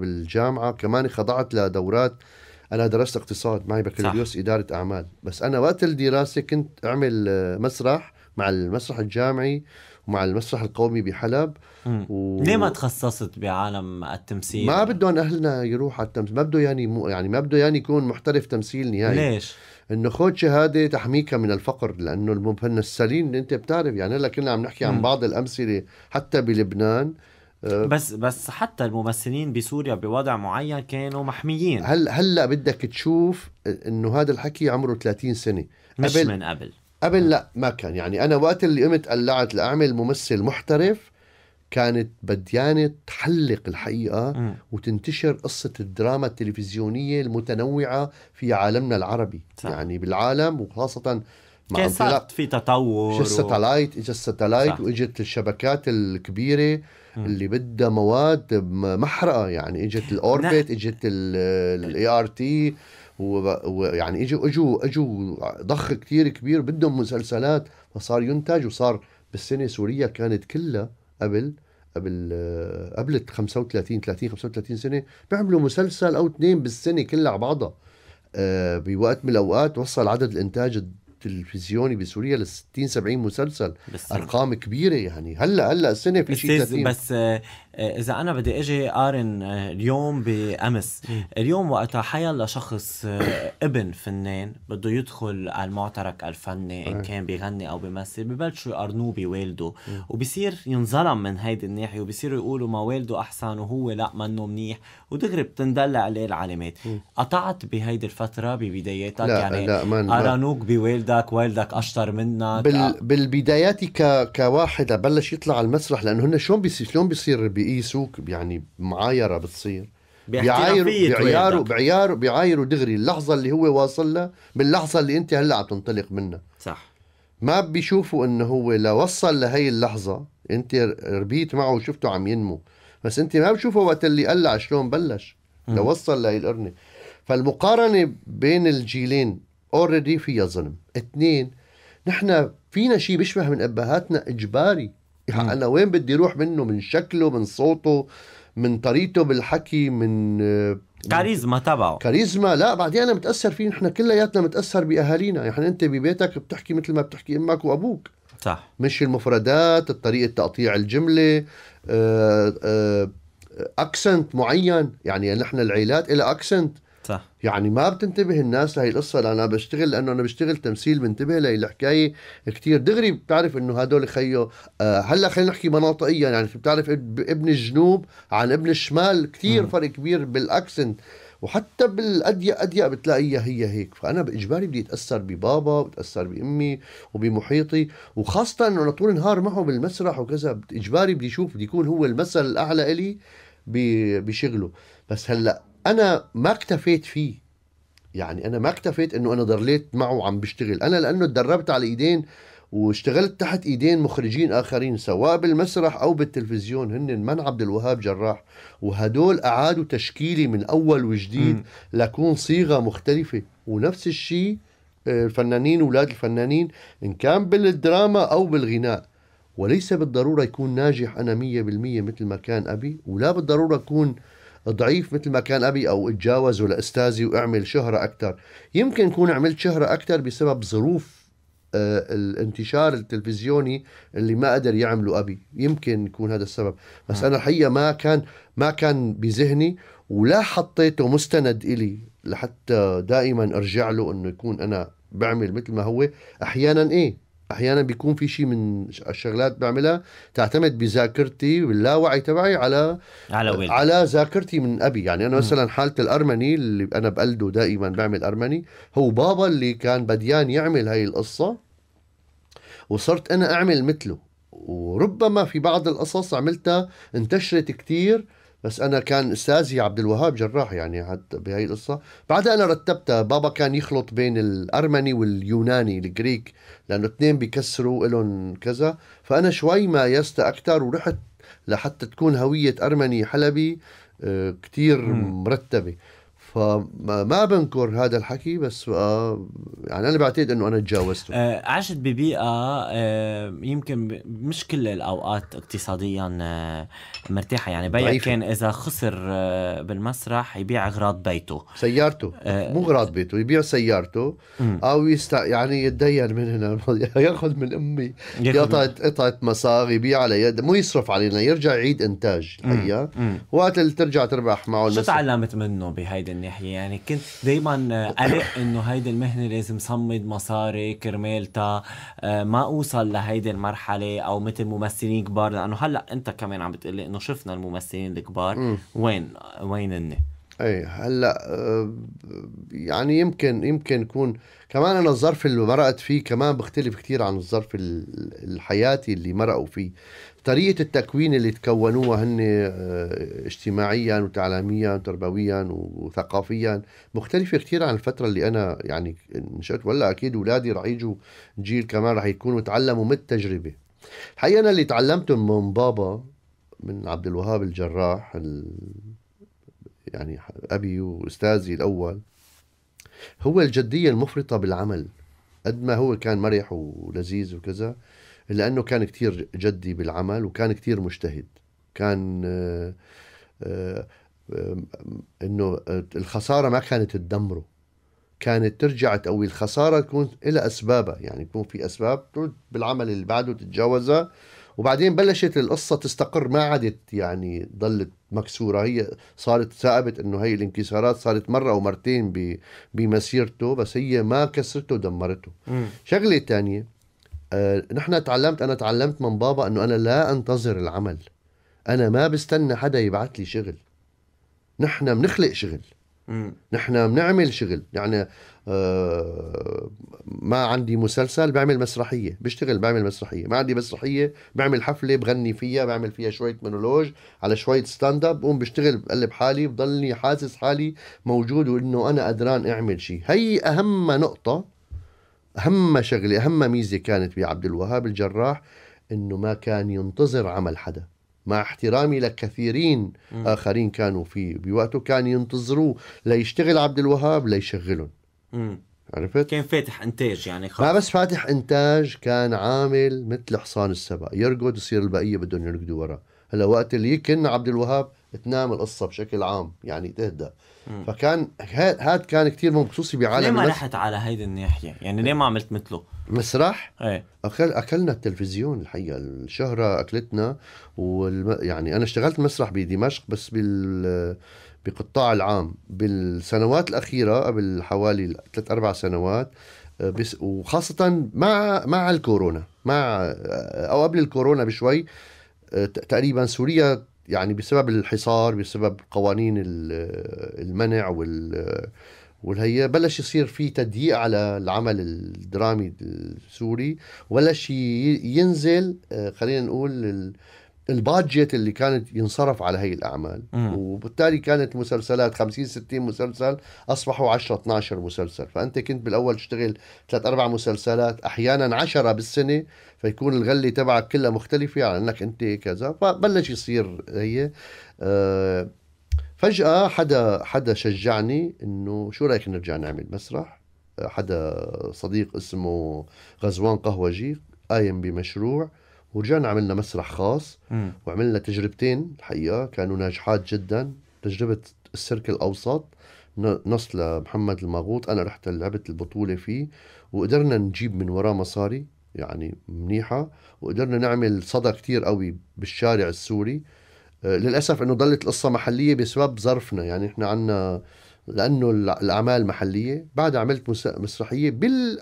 بالجامعه كمان خضعت لدورات انا درست اقتصاد معي بكالوريوس اداره اعمال بس انا وقت الدراسه كنت اعمل آه، مسرح مع المسرح الجامعي ومع المسرح القومي بحلب و... ليه ما تخصصت بعالم التمثيل؟ ما بدهم اهلنا يروح على التمثيل ما بده يعني مو يعني ما بده يعني يكون محترف تمثيل نهائي ليش؟ انه خذ شهاده تحميك من الفقر لانه المفنسلين انت بتعرف يعني هلا كنا عم نحكي عن بعض الامثله حتى بلبنان آه. بس بس حتى الممثلين بسوريا بوضع معين كانوا محميين هل هلا بدك تشوف انه هذا الحكي عمره 30 سنه مش قبل من قبل قبل آه. لا ما كان يعني انا وقت اللي قمت قلعت لاعمل ممثل محترف كانت بديانة تحلق الحقيقة م. وتنتشر قصة الدراما التلفزيونية المتنوعة في عالمنا العربي صح. يعني بالعالم وخاصة مع كان صار في تطور اجى الساتلايت اجى الساتلايت واجت الشبكات الكبيرة اللي بدها مواد محرقه يعني اجت الاوربت اجت الاي ار تي ويعني اجوا اجوا اجوا ضخ كثير كبير بدهم مسلسلات فصار ينتج وصار بالسنه سوريا كانت كلها قبل قبل قبل 35 30 35 سنه بيعملوا مسلسل او اثنين بالسنه كلها على بعضها آه، بوقت من الاوقات وصل عدد الانتاج تلفزيوني بسوريا ل 60 70 مسلسل بس ارقام كبيره يعني هلا هلا السنه في شيء بس, بس آه، آه، اذا انا بدي اجي قارن آه، اليوم بامس اليوم وقتها حيلا شخص آه، ابن فنان بده يدخل على المعترك الفني ان كان بيغني او بيمثل ببلشوا يقارنوه بوالده وبصير ينظلم من هيدي الناحيه وبصيروا يقولوا ما والده احسن وهو لا منه منيح ودغري بتندلع عليه العلامات قطعت بهيدي الفتره ببداياتك لا يعني لا من قارنوك بوالدك والدك اشطر منك بال بالبدايات ك... كواحد بلش يطلع على المسرح لانه هن شلون بيصير شلون بيصير بي بيقيسوك يعني معايره بتصير بيعايروا بيعايروا بيعايروا بيعايروا دغري اللحظه اللي هو واصل لها باللحظه اللي انت هلا عم تنطلق منها صح ما بيشوفوا انه هو لوصل لهي اللحظه انت ربيت معه وشفته عم ينمو بس انت ما بتشوفه وقت اللي قلع شلون بلش لوصل لهي القرنه فالمقارنه بين الجيلين اوريدي فيها ظلم اثنين نحن فينا شيء بيشبه من ابهاتنا اجباري انا وين بدي اروح منه من شكله من صوته من طريقته بالحكي من آه، كاريزما تبعه كاريزما لا بعدين انا متاثر فيه نحن كلياتنا متاثر باهالينا يعني انت ببيتك بتحكي مثل ما بتحكي امك وابوك صح مش المفردات طريقه تقطيع الجمله اكسنت آه، آه، معين يعني نحن العيلات إلى اكسنت صح يعني ما بتنتبه الناس لهي القصة انا بشتغل لأنه أنا بشتغل تمثيل بنتبه لهي الحكاية كثير دغري بتعرف إنه هدول خيو آه هلا خلينا نحكي مناطقيا يعني بتعرف ابن الجنوب عن ابن الشمال كثير فرق كبير بالأكسنت وحتى بالأضيق أضيق بتلاقيها هي هيك فأنا بإجباري بدي أتأثر ببابا بتأثر بأمي وبمحيطي وخاصة أنه أنا طول النهار معه بالمسرح وكذا إجباري بدي أشوف بدي يكون هو المثل الأعلى إلي بشغله بس هلا انا ما اكتفيت فيه يعني انا ما اكتفيت انه انا ضليت معه وعم بشتغل انا لانه تدربت على ايدين واشتغلت تحت ايدين مخرجين اخرين سواء بالمسرح او بالتلفزيون هن من عبد الوهاب جراح وهدول اعادوا تشكيلي من اول وجديد لكون صيغه مختلفه ونفس الشيء آه، الفنانين اولاد الفنانين ان كان بالدراما او بالغناء وليس بالضروره يكون ناجح انا 100% مثل ما كان ابي ولا بالضروره يكون ضعيف مثل ما كان أبي أو اتجاوز لاستاذي وأعمل شهرة أكثر يمكن كون عملت شهرة أكثر بسبب ظروف آه، الانتشار التلفزيوني اللي ما قدر يعمله أبي يمكن يكون هذا السبب بس نعم. أنا الحقيقة ما كان ما كان بذهني ولا حطيته مستند إلي لحتى دائما أرجع له أنه يكون أنا بعمل مثل ما هو أحيانا إيه احيانا بيكون في شيء من الشغلات بعملها تعتمد بذاكرتي باللاوعي تبعي على على وين. على ذاكرتي من ابي يعني انا مثلا حاله الارمني اللي انا بقلده دائما بعمل ارمني هو بابا اللي كان بديان يعمل هاي القصه وصرت انا اعمل مثله وربما في بعض القصص عملتها انتشرت كثير بس انا كان استاذي عبد الوهاب جراح يعني حتى بهي القصه بعدها انا رتبتها بابا كان يخلط بين الارمني واليوناني الجريك لانه اثنين بيكسروا لهم كذا فانا شوي يست اكثر ورحت لحتى تكون هويه ارمني حلبي آه، كتير مرتبه فما بنكر هذا الحكي بس آه، يعني انا بعتقد انه انا تجاوزته آه، عشت ببيئه آه، يمكن مش كل الاوقات اقتصاديا مرتاحه يعني بيي كان اذا خسر بالمسرح يبيع اغراض بيته سيارته مو اغراض بيته يبيع سيارته او يست يعني يتدين من هنا ياخذ من امي قطعه قطعه مصاري يبيع على يد مو يصرف علينا يرجع يعيد انتاج الحقيقه وقت اللي ترجع تربح معه شو تعلمت منه بهيدي ناحيه يعني كنت دايما آه، قلق انه هيدي المهنه لازم صمد مصاري كرمالتا آه، ما اوصل لهيدي المرحله او مثل ممثلين كبار لانه هلا انت كمان عم بتقلي انه شفنا الممثلين الكبار وين وين هن اي هلا آه، يعني يمكن يمكن يكون كمان انا الظرف اللي مرقت فيه كمان بختلف كثير عن الظرف الحياتي اللي مرقوا فيه طريقه التكوين اللي تكونوها هن آه، اجتماعيا وتعليميا وتربويا وثقافيا مختلفه كثير عن الفتره اللي انا يعني نشأت ولا اكيد اولادي رح يجوا جيل كمان رح يكونوا تعلموا من التجربه الحقيقه انا اللي تعلمته من بابا من عبد الوهاب الجراح ال... يعني أبي وأستاذي الأول هو الجدية المفرطة بالعمل قد ما هو كان مرح ولذيذ وكذا إلا أنه كان كثير جدي بالعمل وكان كثير مجتهد كان آه، آه، آه، انه الخساره ما كانت تدمره كانت ترجع تقوي الخساره تكون لها اسبابها يعني يكون في اسباب بالعمل اللي بعده تتجاوزها وبعدين بلشت القصه تستقر ما عادت يعني ضلت مكسوره هي صارت ثابت انه هي الانكسارات صارت مره او مرتين بمسيرته بس هي ما كسرته ودمرته شغله ثانيه آه نحن تعلمت انا تعلمت من بابا انه انا لا انتظر العمل انا ما بستنى حدا يبعث لي شغل نحن بنخلق شغل نحن بنعمل شغل يعني آه، ما عندي مسلسل بعمل مسرحيه بشتغل بعمل مسرحيه ما عندي مسرحيه بعمل حفله بغني فيها بعمل فيها شويه مونولوج على شويه ستاند اب بقوم بشتغل بقلب حالي بضلني حاسس حالي موجود وانه انا قدران اعمل شيء هي اهم نقطه اهم شغله اهم ميزه كانت بعبد الوهاب الجراح انه ما كان ينتظر عمل حدا مع احترامي لكثيرين م. اخرين كانوا فيه بوقته كان ينتظروه ليشتغل عبد الوهاب ليشغلهم عرفت؟ كان فاتح انتاج يعني خلص. ما بس فاتح انتاج كان عامل مثل حصان السبق يرقد يصير البقيه بدهم يرقدوا وراه هلا وقت اللي يكن عبد الوهاب تنام القصه بشكل عام يعني تهدى فكان هاد, كان كثير مهم خصوصي بعالم ليه ما رحت على هيدي الناحيه يعني ليه ما عملت مثله مسرح ايه أكل اكلنا التلفزيون الحقيقه الشهره اكلتنا والم... يعني انا اشتغلت مسرح بدمشق بس بال بقطاع العام بالسنوات الاخيره قبل حوالي ثلاث اربع سنوات آه، بس وخاصه مع مع الكورونا مع آه، او قبل الكورونا بشوي آه، تقريبا سوريا يعني بسبب الحصار بسبب قوانين المنع وال والهي بلش يصير في تضييق على العمل الدرامي السوري وبلش ينزل آه، خلينا نقول البادجيت اللي كانت ينصرف على هي الاعمال م. وبالتالي كانت مسلسلات 50 60 مسلسل اصبحوا 10 12 مسلسل فانت كنت بالاول تشتغل ثلاث اربع مسلسلات احيانا 10 بالسنه فيكون الغله تبعك كلها مختلفه على يعني، انك انت كذا فبلش يصير هي آه، فجاه حدا حدا شجعني انه شو رايك نرجع نعمل مسرح حدا صديق اسمه غزوان قهوجي قايم بمشروع ورجعنا عملنا مسرح خاص وعملنا تجربتين الحقيقه كانوا ناجحات جدا تجربه السيرك الاوسط نص لمحمد المغوط انا رحت لعبت البطوله فيه وقدرنا نجيب من وراه مصاري يعني منيحه وقدرنا نعمل صدى كتير قوي بالشارع السوري آه، للاسف انه ضلت القصه محليه بسبب ظرفنا يعني احنا عندنا لانه الاعمال محليه بعد عملت مسرحيه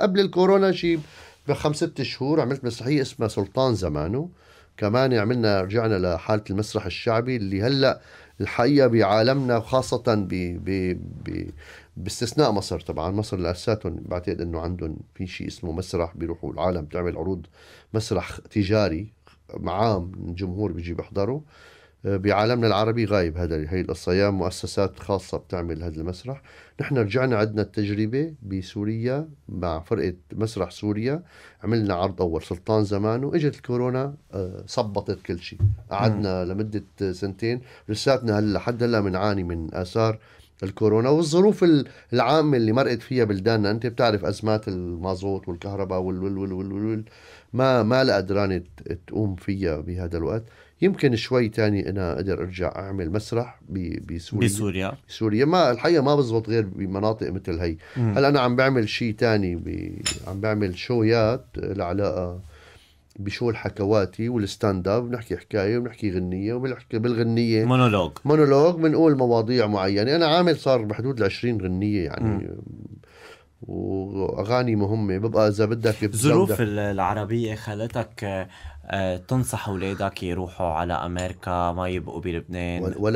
قبل الكورونا شيء بخمس ست شهور عملت مسرحيه اسمها سلطان زمانه كمان عملنا رجعنا لحاله المسرح الشعبي اللي هلا الحقيقه بعالمنا وخاصه ب ب ب باستثناء مصر طبعا مصر لاساتهم بعتقد انه عندهم في شيء اسمه مسرح بيروحوا العالم بتعمل عروض مسرح تجاري عام الجمهور بيجي بيحضره بعالمنا العربي غايب هذا هي القصه يا مؤسسات خاصه بتعمل هذا المسرح نحن رجعنا عندنا التجربه بسوريا مع فرقه مسرح سوريا عملنا عرض اول سلطان زمان واجت الكورونا آه، صبطت كل شيء قعدنا لمده سنتين لساتنا هلا لحد هلا بنعاني من اثار الكورونا والظروف العامة اللي مرقت فيها بلداننا انت بتعرف ازمات المازوت والكهرباء وال وال وال وال ما ما لا قدرانة تقوم فيها بهذا الوقت يمكن شوي تاني انا اقدر ارجع اعمل مسرح بسوريا بسوريا بسوريا ما الحقيقه ما بزبط غير بمناطق مثل هي هلا انا عم بعمل شيء تاني عم بعمل شويات العلاقه بشو الحكواتي والستاند اب بنحكي حكايه وبنحكي غنيه وبنحكي بالغنيه مونولوج مونولوج بنقول مواضيع معينه انا عامل صار بحدود ال 20 غنيه يعني واغاني مهمه ببقى اذا بدك الظروف العربيه خلتك آه، تنصح اولادك يروحوا على امريكا ما يبقوا بلبنان ولا